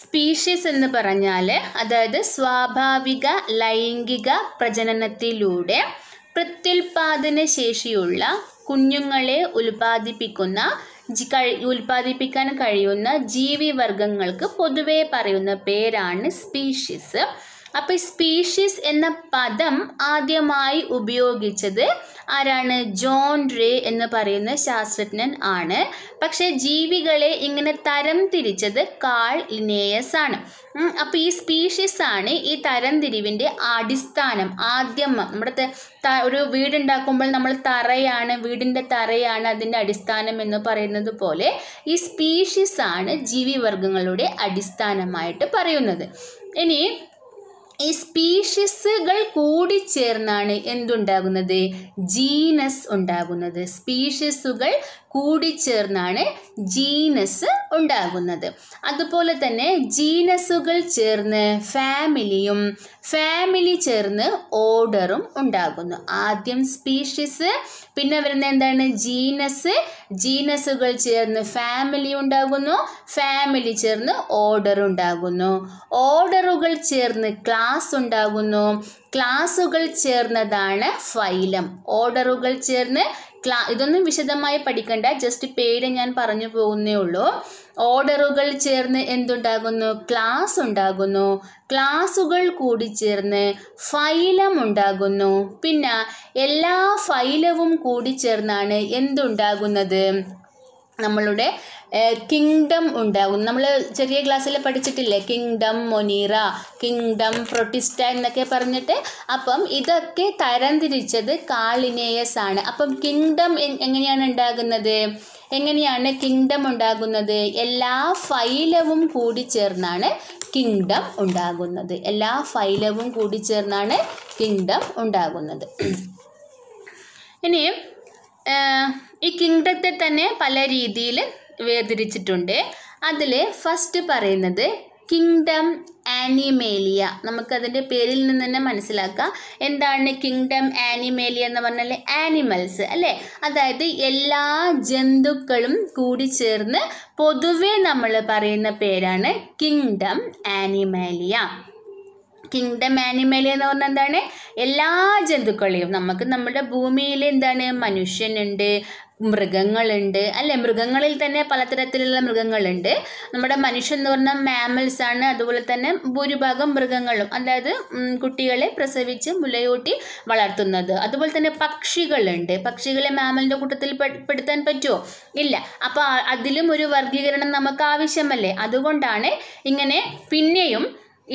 species എന്ന് പറഞ്ഞാൽ അതായത് സ്വാഭാവിക ലൈംഗിക പ്രജനനത്തിലൂടെ പ്രത്യുൽപാദന ശേഷിയുള്ള കുഞ്ഞുങ്ങളെ ഉൽപ്പാദിപ്പിക്കുന്ന ഉൽപ്പാദിപ്പിക്കാൻ കഴിയുന്ന വർഗങ്ങൾക്ക് പൊതുവേ പറയുന്ന പേരാണ് സ്പീഷീസ് അപ്പൊ സ്പീഷീസ് എന്ന പദം ആദ്യമായി ഉപയോഗിച്ചത് ആരാണ് ജോൺ റേ എന്ന് പറയുന്ന ശാസ്ത്രജ്ഞൻ ആണ് പക്ഷെ ജീവികളെ ഇങ്ങനെ തരം തിരിച്ചത് കാൾ ലിനേയസ് ആണ് അപ്പൊ ഈ സ്പീഷീസ് ആണ് ഈ തരംതിരിവിന്റെ അടിസ്ഥാനം ആദ്യം നമ്മുടെ ഒരു വീടുണ്ടാക്കുമ്പോൾ നമ്മൾ തറയാണ് വീടിന്റെ തറയാണ് അതിന്റെ അടിസ്ഥാനം എന്ന് പറയുന്നത് പോലെ ഈ സ്പീഷീസ് ആണ് ജീവിവർഗങ്ങളുടെ അടിസ്ഥാനമായിട്ട് പറയുന്നത് ഇനി ഈ സ്പീഷീസുകൾ ചേർന്നാണ് എന്തുണ്ടാകുന്നത് ജീനസ് ഉണ്ടാകുന്നത് സ്പീഷീസുകൾ ചേർന്നാണ് ജീനസ് ഉണ്ടാകുന്നത് അതുപോലെ തന്നെ ജീനസുകൾ ചേർന്ന് ഫാമിലിയും ഫാമിലി ചേർന്ന് ഓർഡറും ഉണ്ടാകുന്നു ആദ്യം സ്പീഷീസ് പിന്നെ വരുന്ന എന്താണ് ജീനസ് ജീനസുകൾ ചേർന്ന് ഫാമിലി ഉണ്ടാകുന്നു ഫാമിലി ചേർന്ന് ഓർഡർ ഉണ്ടാകുന്നു ഓർഡറുകൾ ചേർന്ന് ക്ലാസ് ക്ലാസ് ഉണ്ടാകുന്നു ക്ലാസുകൾ ചേർന്നതാണ് ഫൈലം ഓർഡറുകൾ ചേർന്ന് ക്ലാ ഇതൊന്നും വിശദമായി പഠിക്കണ്ട ജസ്റ്റ് പേര് ഞാൻ പറഞ്ഞു പോകുന്നേ ഉള്ളൂ ഓർഡറുകൾ ചേർന്ന് എന്തുണ്ടാകുന്നു ക്ലാസ് ഉണ്ടാകുന്നു ക്ലാസുകൾ കൂടി ചേർന്ന് ഫൈലം ഉണ്ടാകുന്നു പിന്നെ എല്ലാ ഫൈലവും കൂടി ചേർന്നാണ് എന്തുണ്ടാകുന്നത് നമ്മളുടെ കിങ്ഡം ഉണ്ടാകും നമ്മൾ ചെറിയ ക്ലാസ്സിൽ പഠിച്ചിട്ടില്ലേ കിങ്ഡം മൊനീറ കിങ്ഡം പ്രൊട്ടിസ്റ്റ എന്നൊക്കെ പറഞ്ഞിട്ട് അപ്പം ഇതൊക്കെ തരംതിരിച്ചത് കാളിനേയസ് ആണ് അപ്പം കിങ്ഡം എങ്ങനെയാണ് ഉണ്ടാകുന്നത് എങ്ങനെയാണ് കിങ്ഡം ഉണ്ടാകുന്നത് എല്ലാ ഫൈലവും കൂടി ചേർന്നാണ് കിങ്ഡം ഉണ്ടാകുന്നത് എല്ലാ ഫൈലവും കൂടി ചേർന്നാണ് കിങ്ഡം ഉണ്ടാകുന്നത് ഇനിയും ഈ കിങ്ഡത്തെ തന്നെ പല രീതിയിൽ വേർതിരിച്ചിട്ടുണ്ട് അതിൽ ഫസ്റ്റ് പറയുന്നത് കിങ്ഡം ആനിമേലിയ നമുക്കതിൻ്റെ പേരിൽ നിന്ന് തന്നെ മനസ്സിലാക്കാം എന്താണ് കിങ്ഡം ആനിമേലിയ എന്ന് പറഞ്ഞാൽ ആനിമൽസ് അല്ലേ അതായത് എല്ലാ ജന്തുക്കളും കൂടി ചേർന്ന് പൊതുവേ നമ്മൾ പറയുന്ന പേരാണ് കിങ്ഡം ആനിമേലിയ കിങ്ഡം ആനിമൽ എന്ന് പറഞ്ഞാൽ എന്താണ് എല്ലാ ജന്തുക്കളെയും നമുക്ക് നമ്മുടെ ഭൂമിയിൽ എന്താണ് മനുഷ്യനുണ്ട് മൃഗങ്ങളുണ്ട് അല്ലെ മൃഗങ്ങളിൽ തന്നെ പലതരത്തിലുള്ള മൃഗങ്ങളുണ്ട് നമ്മുടെ മനുഷ്യൻ എന്ന് പറഞ്ഞാൽ മാമൽസ് ആണ് അതുപോലെ തന്നെ ഭൂരിഭാഗം മൃഗങ്ങളും അതായത് കുട്ടികളെ പ്രസവിച്ച് മുലയൂട്ടി വളർത്തുന്നത് അതുപോലെ തന്നെ പക്ഷികളുണ്ട് പക്ഷികളെ മാമലിൻ്റെ കൂട്ടത്തിൽ പെടുത്താൻ പറ്റുമോ ഇല്ല അപ്പോൾ അതിലും ഒരു വർഗീകരണം നമുക്ക് ആവശ്യമല്ലേ അതുകൊണ്ടാണ് ഇങ്ങനെ പിന്നെയും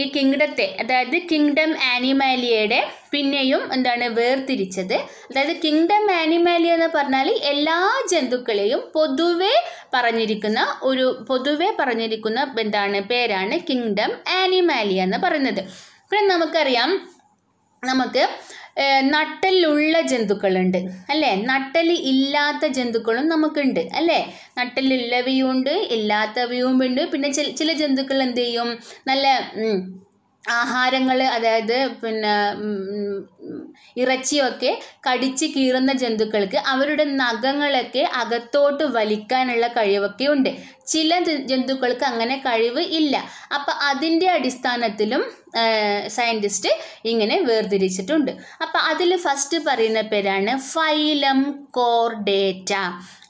ഈ കിങ്ഡത്തെ അതായത് കിങ്ഡം ആനിമാലിയയുടെ പിന്നെയും എന്താണ് വേർതിരിച്ചത് അതായത് കിങ്ഡം ആനിമാലിയ എന്ന് പറഞ്ഞാൽ എല്ലാ ജന്തുക്കളെയും പൊതുവെ പറഞ്ഞിരിക്കുന്ന ഒരു പൊതുവെ പറഞ്ഞിരിക്കുന്ന എന്താണ് പേരാണ് കിങ്ഡം ആനിമാലിയ എന്ന് പറയുന്നത് പിന്നെ നമുക്കറിയാം നമുക്ക് നട്ടലുള്ള ജന്തുക്കളുണ്ട് അല്ലേ നട്ടല് ഇല്ലാത്ത ജന്തുക്കളും നമുക്കുണ്ട് അല്ലേ ഉണ്ട് ഇല്ലാത്തവയും ഉണ്ട് പിന്നെ ചില ജന്തുക്കൾ എന്ത് ചെയ്യും നല്ല ആഹാരങ്ങൾ അതായത് പിന്നെ ഇറച്ചിയൊക്കെ കടിച്ച് കീറുന്ന ജന്തുക്കൾക്ക് അവരുടെ നഖങ്ങളൊക്കെ അകത്തോട്ട് വലിക്കാനുള്ള കഴിവൊക്കെ ഉണ്ട് ചില ജന്തുക്കൾക്ക് അങ്ങനെ കഴിവ് ഇല്ല അപ്പം അതിൻ്റെ അടിസ്ഥാനത്തിലും സയൻറ്റിസ്റ്റ് ഇങ്ങനെ വേർതിരിച്ചിട്ടുണ്ട് അപ്പം അതിൽ ഫസ്റ്റ് പറയുന്ന പേരാണ് ഫൈലം കോർ ഡേറ്റ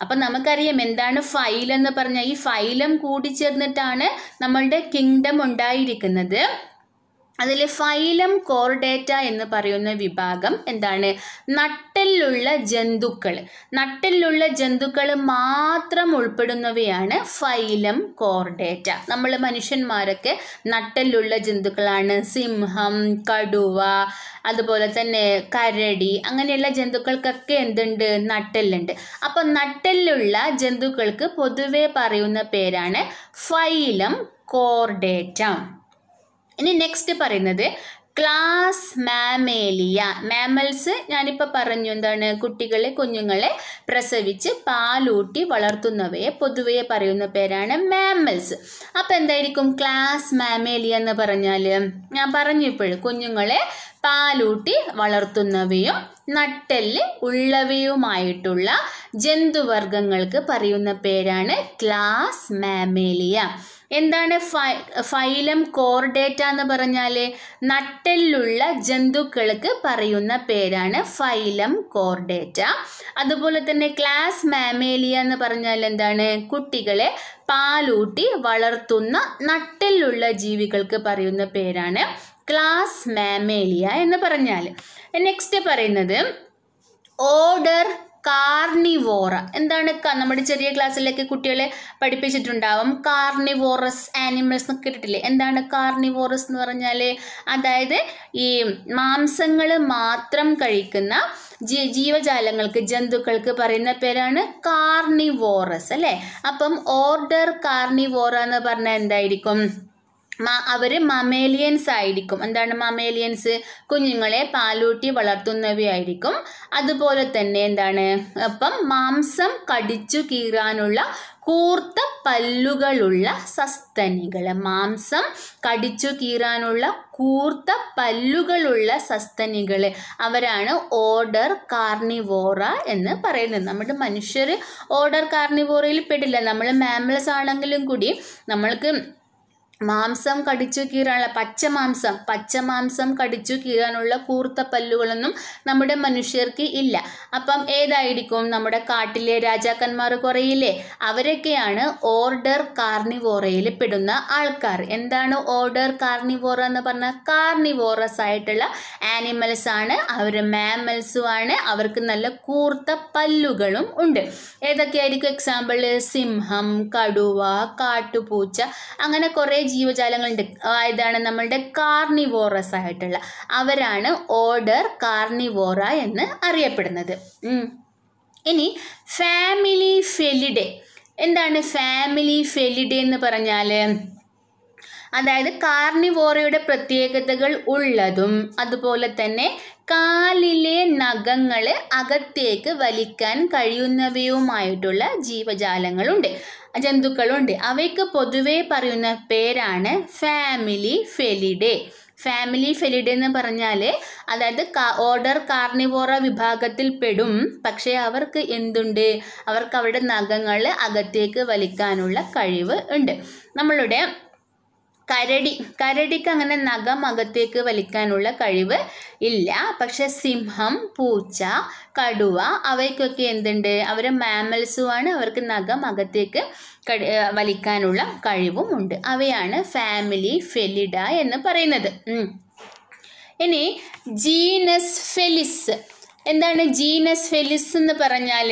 അപ്പം നമുക്കറിയാം എന്താണ് ഫൈൽ എന്ന് പറഞ്ഞാൽ ഈ ഫൈലം കൂടിച്ചേർന്നിട്ടാണ് നമ്മളുടെ കിങ്ഡം ഉണ്ടായിരിക്കുന്നത് അതിൽ ഫൈലം കോർഡേറ്റ എന്ന് പറയുന്ന വിഭാഗം എന്താണ് നട്ടലിലുള്ള ജന്തുക്കൾ നട്ടലിലുള്ള ജന്തുക്കൾ മാത്രം ഉൾപ്പെടുന്നവയാണ് ഫൈലം കോർഡേറ്റ നമ്മൾ മനുഷ്യന്മാരൊക്കെ നട്ടലിലുള്ള ജന്തുക്കളാണ് സിംഹം കടുവ അതുപോലെ തന്നെ കരടി അങ്ങനെയുള്ള ജന്തുക്കൾക്കൊക്കെ എന്തുണ്ട് നട്ടലുണ്ട് അപ്പം നട്ടലിലുള്ള ജന്തുക്കൾക്ക് പൊതുവെ പറയുന്ന പേരാണ് ഫൈലം കോർഡേറ്റ ഇനി നെക്സ്റ്റ് പറയുന്നത് ക്ലാസ് മാമേലിയ മാമൽസ് ഞാനിപ്പോൾ പറഞ്ഞു എന്താണ് കുട്ടികളെ കുഞ്ഞുങ്ങളെ പ്രസവിച്ച് പാലൂട്ടി വളർത്തുന്നവയെ പൊതുവെ പറയുന്ന പേരാണ് മാമൽസ് അപ്പോൾ എന്തായിരിക്കും ക്ലാസ് മാമേലിയ എന്ന് പറഞ്ഞാൽ ഞാൻ പറഞ്ഞു ഇപ്പോഴും കുഞ്ഞുങ്ങളെ പാലൂട്ടി വളർത്തുന്നവയും നട്ടെല്ല് ഉള്ളവയുമായിട്ടുള്ള ജന്തുവർഗങ്ങൾക്ക് പറയുന്ന പേരാണ് ക്ലാസ് മാമേലിയ എന്താണ് ഫൈ ഫൈലം കോർഡേറ്റ എന്ന് പറഞ്ഞാൽ നട്ടെല്ലുള്ള ജന്തുക്കൾക്ക് പറയുന്ന പേരാണ് ഫൈലം കോർഡേറ്റ അതുപോലെ തന്നെ ക്ലാസ് മാമേലിയ എന്ന് പറഞ്ഞാൽ എന്താണ് കുട്ടികളെ പാലൂട്ടി വളർത്തുന്ന നട്ടെല്ലുള്ള ജീവികൾക്ക് പറയുന്ന പേരാണ് ക്ലാസ് മാമേലിയ എന്ന് പറഞ്ഞാൽ നെക്സ്റ്റ് പറയുന്നത് ഓർഡർ കാർണിവോറ എന്താണ് നമ്മുടെ ചെറിയ ക്ലാസ്സിലേക്ക് കുട്ടികളെ പഠിപ്പിച്ചിട്ടുണ്ടാവും കാർണിവോറസ് ആനിമൽസ് എന്നൊക്കെ കേട്ടിട്ടില്ലേ എന്താണ് കാർണിവോറസ് എന്ന് പറഞ്ഞാൽ അതായത് ഈ മാംസങ്ങൾ മാത്രം കഴിക്കുന്ന ജീ ജീവജാലങ്ങൾക്ക് ജന്തുക്കൾക്ക് പറയുന്ന പേരാണ് കാർണിവോറസ് അല്ലേ അപ്പം ഓർഡർ കാർണിവോറ എന്ന് പറഞ്ഞാൽ എന്തായിരിക്കും അവർ മമേലിയൻസ് ആയിരിക്കും എന്താണ് മമേലിയൻസ് കുഞ്ഞുങ്ങളെ പാലൂട്ടി വളർത്തുന്നവയായിരിക്കും അതുപോലെ തന്നെ എന്താണ് അപ്പം മാംസം കടിച്ചു കീറാനുള്ള കൂർത്ത പല്ലുകളുള്ള സസ്തനികൾ മാംസം കടിച്ചു കീറാനുള്ള കൂർത്ത പല്ലുകളുള്ള സസ്തനികൾ അവരാണ് ഓർഡർ കാർണിവോറ എന്ന് പറയുന്നത് നമ്മുടെ മനുഷ്യർ ഓർഡർ കാർണിവോറയിൽ പെടില്ല നമ്മൾ മാമൽസ് ആണെങ്കിലും കൂടി നമ്മൾക്ക് മാംസം കടിച്ചു കീറാനുള്ള പച്ചമാംസം പച്ചമാംസം കടിച്ചു കീറാനുള്ള കൂർത്ത പല്ലുകളൊന്നും നമ്മുടെ മനുഷ്യർക്ക് ഇല്ല അപ്പം ഏതായിരിക്കും നമ്മുടെ കാട്ടിലെ രാജാക്കന്മാർ കുറയില്ലേ അവരൊക്കെയാണ് ഓർഡർ കാർണിവോറയിൽ പെടുന്ന ആൾക്കാർ എന്താണ് ഓർഡർ കാർണിവോറ എന്ന് പറഞ്ഞാൽ കാർണിവോറസ് ആയിട്ടുള്ള ആനിമൽസ് ആണ് അവർ മാമൽസും ആണ് അവർക്ക് നല്ല കൂർത്ത പല്ലുകളും ഉണ്ട് ഏതൊക്കെയായിരിക്കും എക്സാമ്പിൾ സിംഹം കടുവ കാട്ടുപൂച്ച അങ്ങനെ കുറേ ജീവജാലങ്ങളുണ്ട് ഏതാണ് നമ്മളുടെ കാർണിവോറസ് ആയിട്ടുള്ള അവരാണ് ഓർഡർ കാർണിവോറ എന്ന് അറിയപ്പെടുന്നത് ഇനി ഫാമിലി ഫെലിഡെ എന്താണ് ഫാമിലി ഫെലിഡെ എന്ന് പറഞ്ഞാൽ അതായത് കാർണിവോറയുടെ പ്രത്യേകതകൾ ഉള്ളതും അതുപോലെ തന്നെ കാലിലെ നഖങ്ങൾ അകത്തേക്ക് വലിക്കാൻ കഴിയുന്നവയുമായിട്ടുള്ള ജീവജാലങ്ങളുണ്ട് ജന്തുക്കളുണ്ട് അവയ്ക്ക് പൊതുവേ പറയുന്ന പേരാണ് ഫാമിലി ഫെലിഡേ ഫാമിലി ഫെലിഡെ എന്ന് പറഞ്ഞാൽ അതായത് ഓർഡർ കാർണിവോറ വിഭാഗത്തിൽ പെടും പക്ഷേ അവർക്ക് എന്തുണ്ട് അവർക്ക് അവരുടെ നഖങ്ങൾ അകത്തേക്ക് വലിക്കാനുള്ള കഴിവ് ഉണ്ട് നമ്മളുടെ കരടി കരടിക്ക് അങ്ങനെ നഖം അകത്തേക്ക് വലിക്കാനുള്ള കഴിവ് ഇല്ല പക്ഷെ സിംഹം പൂച്ച കടുവ അവയ്ക്കൊക്കെ എന്തുണ്ട് അവർ മാമൽസുമാണ് അവർക്ക് നഖം അകത്തേക്ക് വലിക്കാനുള്ള കഴിവും ഉണ്ട് അവയാണ് ഫാമിലി ഫെലിഡ എന്ന് പറയുന്നത് ഇനി ജീനസ് ഫെലിസ് എന്താണ് ജീനസ് ഫെലിസ് എന്ന് പറഞ്ഞാൽ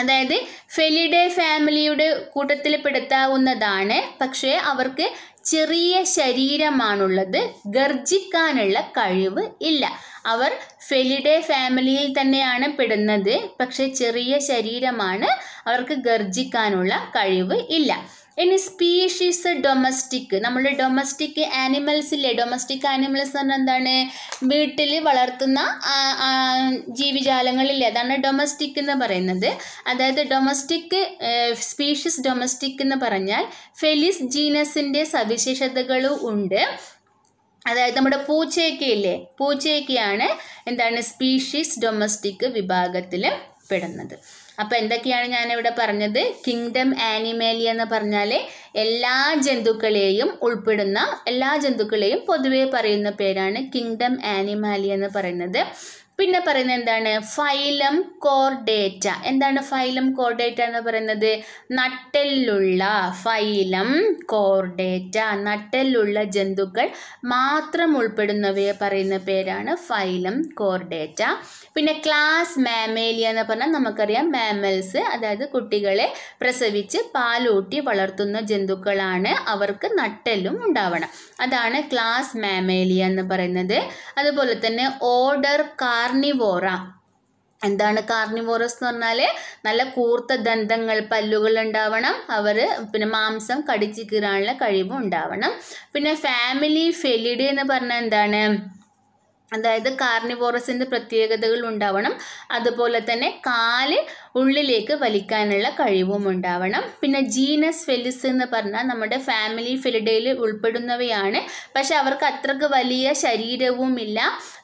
അതായത് ഫെലിഡെ ഫാമിലിയുടെ കൂട്ടത്തിൽ പെടുത്താവുന്നതാണ് പക്ഷേ അവർക്ക് ചെറിയ ശരീരമാണുള്ളത് ഗർജിക്കാനുള്ള കഴിവ് ഇല്ല അവർ ഫെലിഡെ ഫാമിലിയിൽ തന്നെയാണ് പെടുന്നത് പക്ഷേ ചെറിയ ശരീരമാണ് അവർക്ക് ഗർജിക്കാനുള്ള കഴിവ് ഇല്ല ഇനി സ്പീഷീസ് ഡൊമസ്റ്റിക് നമ്മൾ ഡൊമസ്റ്റിക് ആനിമൽസ് ഇല്ലേ ഡൊമസ്റ്റിക് ആനിമൽസ് എന്ന് പറഞ്ഞാൽ എന്താണ് വീട്ടിൽ വളർത്തുന്ന ജീവിജാലങ്ങളില്ലേ അതാണ് ഡൊമസ്റ്റിക് എന്ന് പറയുന്നത് അതായത് ഡൊമസ്റ്റിക് സ്പീഷീസ് ഡൊമസ്റ്റിക് എന്ന് പറഞ്ഞാൽ ഫെലിസ് ജീനസിൻ്റെ സവിശേഷതകളും ഉണ്ട് അതായത് നമ്മുടെ പൂച്ചയൊക്കെ ഇല്ലേ പൂച്ചയൊക്കെയാണ് എന്താണ് സ്പീഷീസ് ഡൊമസ്റ്റിക് വിഭാഗത്തിൽ പെടുന്നത് അപ്പോൾ എന്തൊക്കെയാണ് ഞാനിവിടെ പറഞ്ഞത് കിങ്ഡം ആനിമേലി എന്ന് പറഞ്ഞാൽ എല്ലാ ജന്തുക്കളെയും ഉൾപ്പെടുന്ന എല്ലാ ജന്തുക്കളെയും പൊതുവേ പറയുന്ന പേരാണ് കിങ്ഡം ആനിമാലി എന്ന് പറയുന്നത് പിന്നെ പറയുന്നത് എന്താണ് ഫൈലം കോർഡേറ്റ എന്താണ് ഫൈലം കോർഡേറ്റ എന്ന് പറയുന്നത് നട്ടെല്ലുള്ള ഫൈലം കോർഡേറ്റ നട്ടെല്ലുള്ള ജന്തുക്കൾ മാത്രം ഉൾപ്പെടുന്നവയെ പറയുന്ന പേരാണ് ഫൈലം കോർഡേറ്റ പിന്നെ ക്ലാസ് മാമേലിയ എന്ന് പറഞ്ഞാൽ നമുക്കറിയാം മാമൽസ് അതായത് കുട്ടികളെ പ്രസവിച്ച് പാലൂട്ടി വളർത്തുന്ന ജന്തുക്കളാണ് അവർക്ക് നട്ടെല്ലും ഉണ്ടാവണം അതാണ് ക്ലാസ് മാമേലിയ എന്ന് പറയുന്നത് അതുപോലെ തന്നെ ഓർഡർ കാർ കാർണിവോറ എന്താണ് കാർണിവോറസ് എന്ന് പറഞ്ഞാൽ നല്ല കൂർത്ത ദന്തങ്ങൾ പല്ലുകൾ ഉണ്ടാവണം അവർ പിന്നെ മാംസം കടിച്ചു കീറാനുള്ള കഴിവും ഉണ്ടാവണം പിന്നെ ഫാമിലി ഫെലിഡി എന്ന് പറഞ്ഞാൽ എന്താണ് അതായത് കാർണിവോറസിൻ്റെ പ്രത്യേകതകൾ ഉണ്ടാവണം അതുപോലെ തന്നെ കാല് ഉള്ളിലേക്ക് വലിക്കാനുള്ള കഴിവും ഉണ്ടാവണം പിന്നെ ജീനസ് ഫെലിസ് എന്ന് പറഞ്ഞാൽ നമ്മുടെ ഫാമിലി ഫെലിഡയിൽ ഉൾപ്പെടുന്നവയാണ് പക്ഷെ അവർക്ക് അത്രക്ക് വലിയ ശരീരവുമില്ല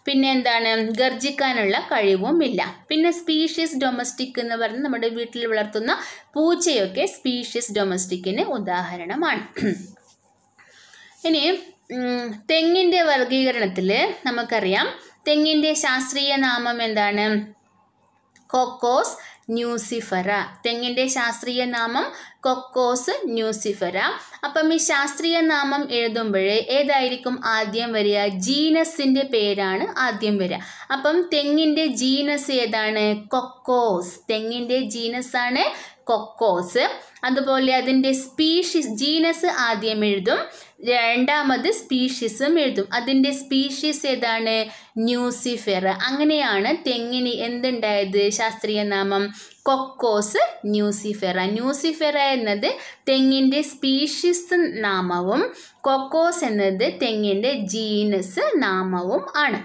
പിന്നെ എന്താണ് ഗർജിക്കാനുള്ള കഴിവും ഇല്ല പിന്നെ സ്പീഷീസ് ഡൊമസ്റ്റിക് എന്ന് പറഞ്ഞാൽ നമ്മുടെ വീട്ടിൽ വളർത്തുന്ന പൂച്ചയൊക്കെ സ്പീഷീസ് ഡൊമസ്റ്റിക്കിന് ഉദാഹരണമാണ് ഇനി തെങ്ങിൻ്റെ വർഗീകരണത്തിൽ നമുക്കറിയാം തെങ്ങിൻ്റെ ശാസ്ത്രീയ നാമം എന്താണ് കൊക്കോസ് ന്യൂസിഫറ തെങ്ങിൻ്റെ ശാസ്ത്രീയ നാമം കൊക്കോസ് ന്യൂസിഫറ അപ്പം ഈ ശാസ്ത്രീയ നാമം എഴുതുമ്പോൾ ഏതായിരിക്കും ആദ്യം വരിക ജീനസിൻ്റെ പേരാണ് ആദ്യം വരിക അപ്പം തെങ്ങിൻ്റെ ജീനസ് ഏതാണ് കൊക്കോസ് തെങ്ങിൻ്റെ ആണ് കൊക്കോസ് അതുപോലെ അതിൻ്റെ സ്പീഷീസ് ജീനസ് ആദ്യം എഴുതും രണ്ടാമത് സ്പീഷീസും എഴുതും അതിൻ്റെ സ്പീഷീസ് ഏതാണ് ന്യൂസിഫെർ അങ്ങനെയാണ് തെങ്ങിന് എന്തുണ്ടായത് ശാസ്ത്രീയ നാമം കൊക്കോസ് ന്യൂസിഫെറ ന്യൂസിഫെറ എന്നത് തെങ്ങിൻ്റെ സ്പീഷീസ് നാമവും കൊക്കോസ് എന്നത് തെങ്ങിൻ്റെ ജീനസ് നാമവും ആണ്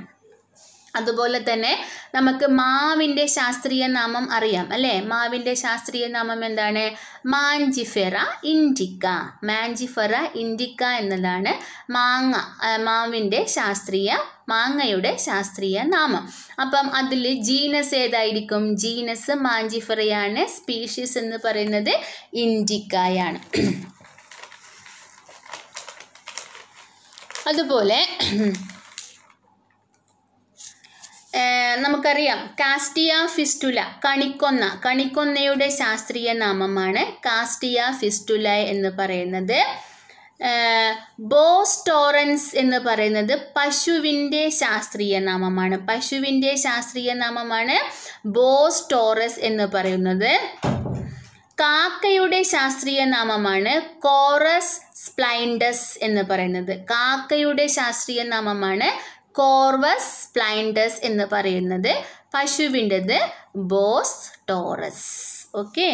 അതുപോലെ തന്നെ നമുക്ക് മാവിൻ്റെ ശാസ്ത്രീയ നാമം അറിയാം അല്ലേ മാവിൻ്റെ ശാസ്ത്രീയ നാമം എന്താണ് മാഞ്ചിഫെറ ഇൻഡിക്ക മാഞ്ചിഫെറ ഇൻഡിക്ക എന്നതാണ് മാങ്ങ മാവിൻ്റെ ശാസ്ത്രീയ മാങ്ങയുടെ ശാസ്ത്രീയ നാമം അപ്പം അതിൽ ജീനസ് ഏതായിരിക്കും ജീനസ് മാഞ്ചിഫെറയാണ് സ്പീഷീസ് എന്ന് പറയുന്നത് ഇൻഡിക്കയാണ് അതുപോലെ നമുക്കറിയാം കാസ്റ്റിയ ഫിസ്റ്റുല കണിക്കൊന്ന കണിക്കൊന്നയുടെ ശാസ്ത്രീയ നാമമാണ് കാസ്റ്റിയ ഫിസ്റ്റുല എന്ന് പറയുന്നത് ബോസ്റ്റോറൻസ് എന്ന് പറയുന്നത് പശുവിൻ്റെ ശാസ്ത്രീയ നാമമാണ് പശുവിൻ്റെ ശാസ്ത്രീയ നാമമാണ് ബോസ്റ്റോറസ് എന്ന് പറയുന്നത് കാക്കയുടെ ശാസ്ത്രീയ നാമമാണ് കോറസ് സ്പ്ലൈൻഡസ് എന്ന് പറയുന്നത് കാക്കയുടെ ശാസ്ത്രീയ നാമമാണ് കോർവസ് പ്ലൈൻഡസ് എന്ന് പറയുന്നത് പശുവിൻ്റെത് ബോസ് ടോറസ് ഓക്കെ